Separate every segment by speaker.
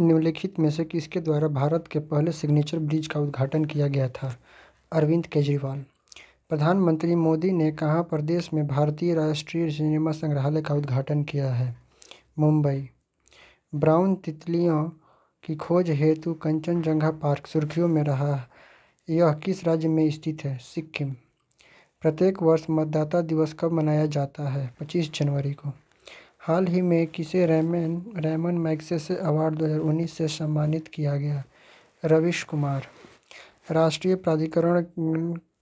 Speaker 1: निम्नलिखित में से किसके द्वारा भारत के पहले सिग्नेचर ब्रिज का उद्घाटन किया गया था अरविंद केजरीवाल प्रधानमंत्री मोदी ने कहाँ प्रदेश में भारतीय राष्ट्रीय सिनेमा संग्रहालय का उद्घाटन किया है मुंबई ब्राउन तितलियों की खोज हेतु कंचनजंगा पार्क सुर्खियों में रहा यह किस राज्य में स्थित है सिक्किम प्रत्येक वर्ष मतदाता दिवस कब मनाया जाता है पच्चीस जनवरी को हाल ही में किसे रैमन रैमन मैग्सेसे अवार्ड 2019 से सम्मानित किया गया रवीश कुमार राष्ट्रीय प्राधिकरण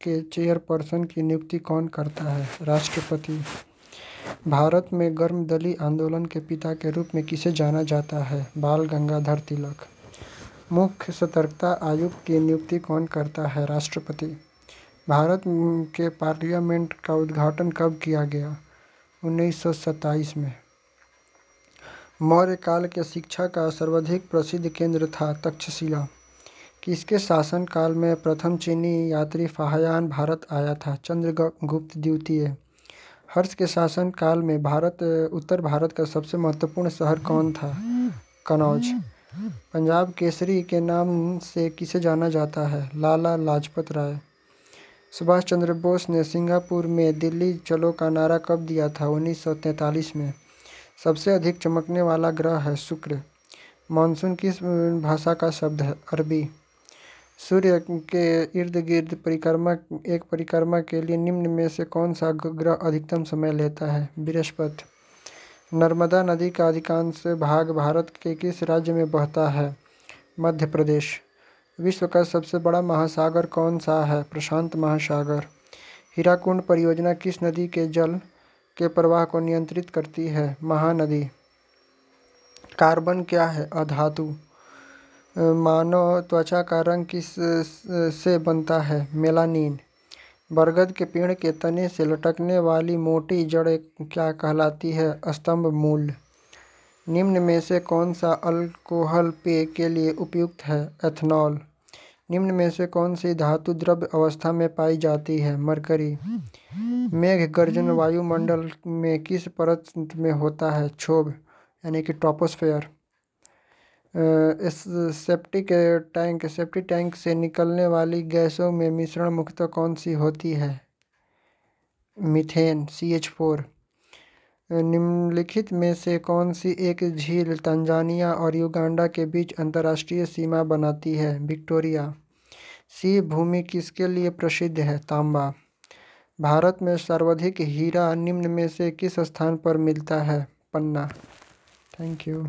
Speaker 1: के चेयरपर्सन की नियुक्ति कौन करता है राष्ट्रपति भारत में गर्म दली आंदोलन के पिता के रूप में किसे जाना जाता है बाल गंगाधर तिलक मुख्य सतर्कता आयुक्त की नियुक्ति कौन करता है राष्ट्रपति भारत के पार्लियामेंट का उद्घाटन कब किया गया उन्नीस में मौर्य काल के शिक्षा का सर्वाधिक प्रसिद्ध केंद्र था तक्षशिला किसके शासनकाल में प्रथम चीनी यात्री फाहयान भारत आया था चंद्रगुप्त द्वितीय हर्ष के शासन काल में भारत उत्तर भारत का सबसे महत्वपूर्ण शहर कौन था कनौज पंजाब केसरी के नाम से किसे जाना जाता है लाला लाजपत राय सुभाष चंद्र बोस ने सिंगापुर में दिल्ली चलो का नारा कब दिया था उन्नीस में सबसे अधिक चमकने वाला ग्रह है शुक्र मानसून किस भाषा का शब्द है अरबी सूर्य के इर्द गिर्द परिक्रमा एक परिक्रमा के लिए निम्न में से कौन सा ग्रह अधिकतम समय लेता है बृहस्पति नर्मदा नदी का अधिकांश भाग भारत के किस राज्य में बहता है मध्य प्रदेश विश्व का सबसे बड़ा महासागर कौन सा है प्रशांत महासागर हीराकुंड परियोजना किस नदी के जल के प्रवाह को नियंत्रित करती है महानदी कार्बन क्या है अधातु मानव त्वचा का रंग किस से बनता है मेलानिन बरगद के पेड़ के तने से लटकने वाली मोटी जड़ क्या कहलाती है स्तंभ मूल निम्न में से कौन सा अल्कोहल पेय के लिए उपयुक्त है एथनॉल निम्न में से कौन सी धातु द्रव्य अवस्था में पाई जाती है मरकरी मेघ गर्जन वायुमंडल में किस परत में होता है क्षोभ यानी कि troposphere septic tank septic tank से निकलने वाली गैसों में मिश्रण मुक्त कौन सी होती है मीथेन सी एच फोर निम्नलिखित में से कौन सी एक झील तंजानिया और युगांडा के बीच अंतर्राष्ट्रीय सीमा बनाती है विक्टोरिया सी भूमि किसके लिए प्रसिद्ध है तांबा भारत में सर्वाधिक हीरा निम्न में से किस स्थान पर मिलता है पन्ना थैंक यू